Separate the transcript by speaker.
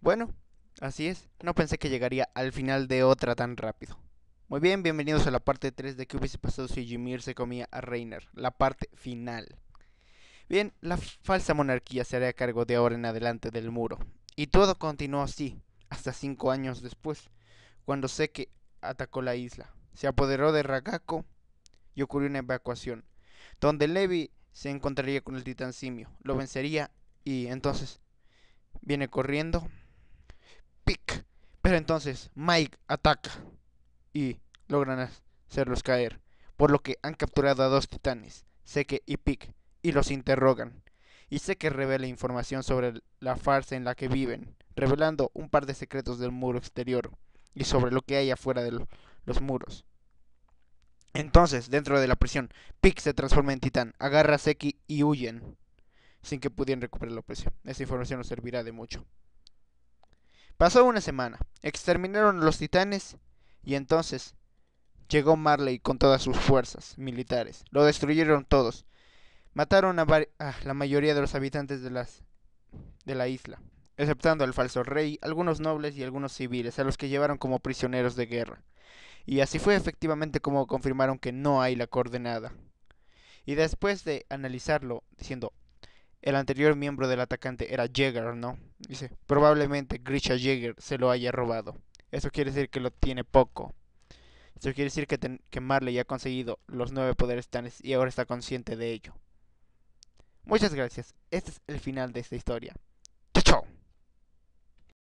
Speaker 1: Bueno, así es, no pensé que llegaría al final de otra tan rápido. Muy bien, bienvenidos a la parte 3 de qué hubiese pasado si Ymir se comía a Reiner, la parte final. Bien, la falsa monarquía se haría cargo de ahora en adelante del muro. Y todo continuó así, hasta cinco años después, cuando Seke atacó la isla, se apoderó de Ragako y ocurrió una evacuación, donde Levi se encontraría con el titán simio, lo vencería y entonces viene corriendo pero entonces Mike ataca y logran hacerlos caer, por lo que han capturado a dos titanes, Seke y Pig, y los interrogan. Y Seke revela información sobre la farsa en la que viven, revelando un par de secretos del muro exterior y sobre lo que hay afuera de los muros. Entonces, dentro de la prisión, Pig se transforma en titán, agarra a Seki y huyen sin que pudieran recuperar la prisión. Esa información nos servirá de mucho. Pasó una semana, exterminaron a los titanes y entonces llegó Marley con todas sus fuerzas militares. Lo destruyeron todos. Mataron a, la mayoría de los habitantes de, las de la isla, exceptando al falso rey, algunos nobles y algunos civiles, a los que llevaron como prisioneros de guerra. Y así fue efectivamente como confirmaron que no hay la coordenada. Y después de analizarlo, diciendo, el anterior miembro del atacante era Jäger, ¿no? Dice, probablemente Grisha Jäger se lo haya robado. Eso quiere decir que lo tiene poco. Eso quiere decir que, Marley ha conseguido los nueve poderes tanes y ahora está consciente de ello. Muchas gracias. Este es el final de esta historia.